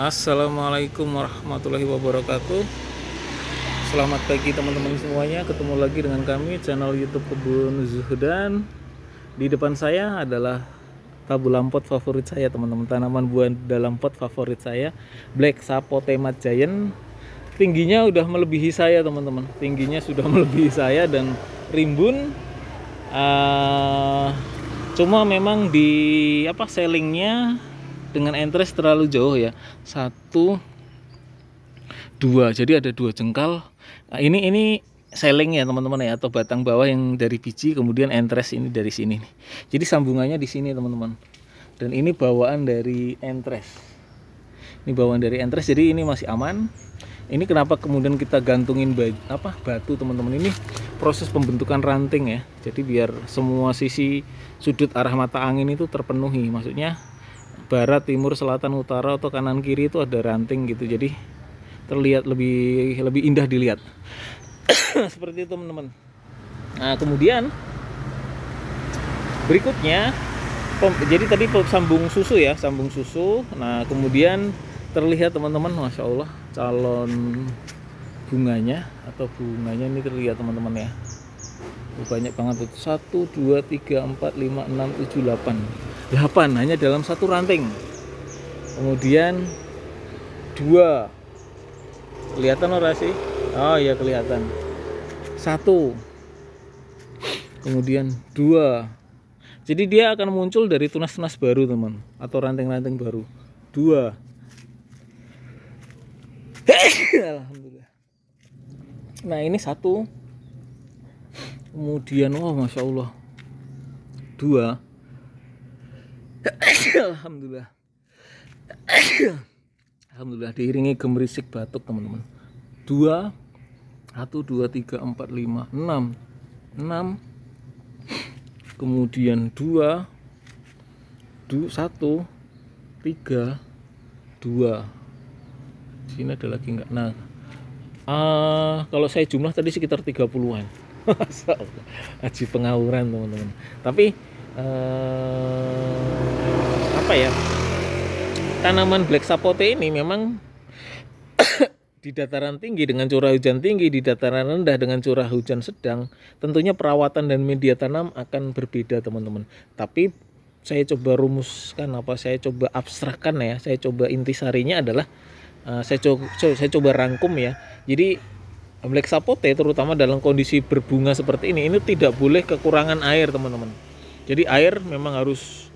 Assalamualaikum warahmatullahi wabarakatuh Selamat pagi teman-teman semuanya Ketemu lagi dengan kami channel youtube Kebun Zuhdan Di depan saya adalah tabu lampot favorit saya teman-teman Tanaman buah dalam pot favorit saya Black Sapotema Giant Tingginya udah melebihi saya teman-teman Tingginya sudah melebihi saya dan rimbun uh, Cuma memang di apa sellingnya dengan entres terlalu jauh ya satu dua jadi ada dua jengkal nah, ini ini seling ya teman-teman ya atau batang bawah yang dari biji kemudian entres ini dari sini nih jadi sambungannya di sini teman-teman dan ini bawaan dari entres ini bawaan dari entres jadi ini masih aman ini kenapa kemudian kita gantungin apa batu teman-teman ini proses pembentukan ranting ya jadi biar semua sisi sudut arah mata angin itu terpenuhi maksudnya barat, timur, selatan, utara atau kanan kiri itu ada ranting gitu. Jadi terlihat lebih lebih indah dilihat. Seperti itu, teman-teman. Nah, kemudian berikutnya jadi tadi sambung susu ya, sambung susu. Nah, kemudian terlihat teman-teman, masya Allah, calon bunganya atau bunganya ini terlihat teman-teman ya. Banyak banget itu 1 2 3 4 5 6 7 8 8 hanya dalam satu ranting kemudian dua kelihatan ora sih oh iya kelihatan satu kemudian dua jadi dia akan muncul dari tunas-tunas baru teman atau ranting-ranting baru dua alhamdulillah nah ini satu kemudian oh, masya allah dua Alhamdulillah. Alhamdulillah diiringi gemerisik batuk teman-teman. Dua, satu, dua, tiga, empat, lima, enam, enam, kemudian dua, satu, tiga, dua. Di sini ada lagi enggak nah uh, kalau saya jumlah tadi sekitar 30-an haji pengawuran teman-teman tapi eh, apa ya tanaman black sapote ini memang di dataran tinggi dengan curah hujan tinggi, di dataran rendah dengan curah hujan sedang, tentunya perawatan dan media tanam akan berbeda teman-teman. Tapi saya coba rumuskan apa, saya coba abstrakkan ya, saya coba intisarinya adalah uh, saya co saya coba rangkum ya. Jadi black sapote terutama dalam kondisi berbunga seperti ini, ini tidak boleh kekurangan air teman-teman. Jadi air memang harus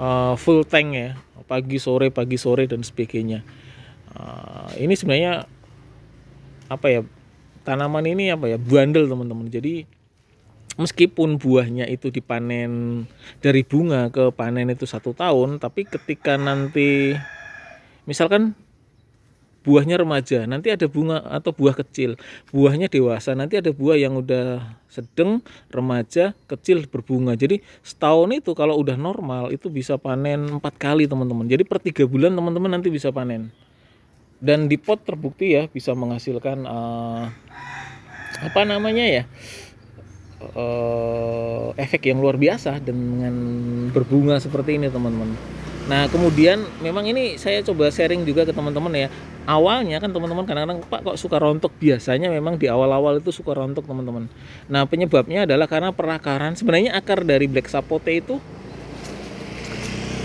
uh, full tank ya pagi sore pagi sore dan sebagainya uh, ini sebenarnya apa ya tanaman ini apa ya bandel teman-teman jadi meskipun buahnya itu dipanen dari bunga ke panen itu satu tahun tapi ketika nanti misalkan buahnya remaja, nanti ada bunga atau buah kecil, buahnya dewasa, nanti ada buah yang udah sedang, remaja, kecil berbunga. Jadi setahun itu kalau udah normal itu bisa panen empat kali teman-teman. Jadi per tiga bulan teman-teman nanti bisa panen. Dan di pot terbukti ya bisa menghasilkan uh, apa namanya ya uh, efek yang luar biasa dengan berbunga seperti ini teman-teman. Nah, kemudian memang ini saya coba sharing juga ke teman-teman ya awalnya kan teman-teman kadang-kadang Pak kok suka rontok biasanya memang di awal-awal itu suka rontok teman-teman nah penyebabnya adalah karena perakaran sebenarnya akar dari black sapote itu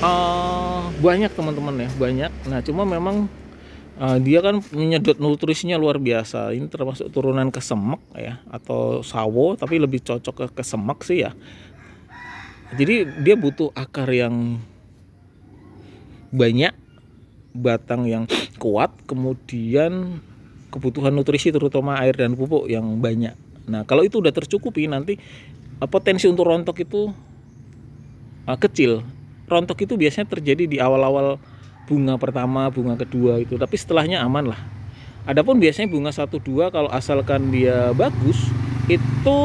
uh, banyak teman-teman ya banyak nah cuma memang uh, dia kan menyedot nutrisinya luar biasa ini termasuk turunan kesemek ya atau sawo tapi lebih cocok ke kesemek sih ya jadi dia butuh akar yang banyak batang yang kuat, kemudian kebutuhan nutrisi terutama air dan pupuk yang banyak. Nah, kalau itu udah tercukupi nanti eh, potensi untuk rontok itu uh, kecil. Rontok itu biasanya terjadi di awal-awal bunga pertama, bunga kedua itu, tapi setelahnya aman lah. Adapun biasanya bunga satu dua kalau asalkan dia bagus, itu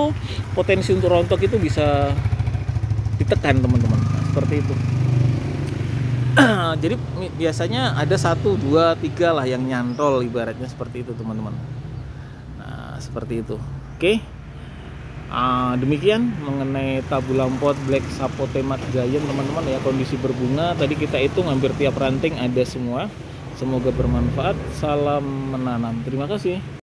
potensi untuk rontok itu bisa ditekan, teman-teman. Nah, seperti itu. jadi biasanya ada satu dua tiga lah yang nyantol ibaratnya seperti itu teman-teman nah seperti itu oke okay. uh, demikian mengenai tabu lampot black sapotemat giant teman-teman ya kondisi berbunga tadi kita itu hampir tiap ranting ada semua semoga bermanfaat salam menanam terima kasih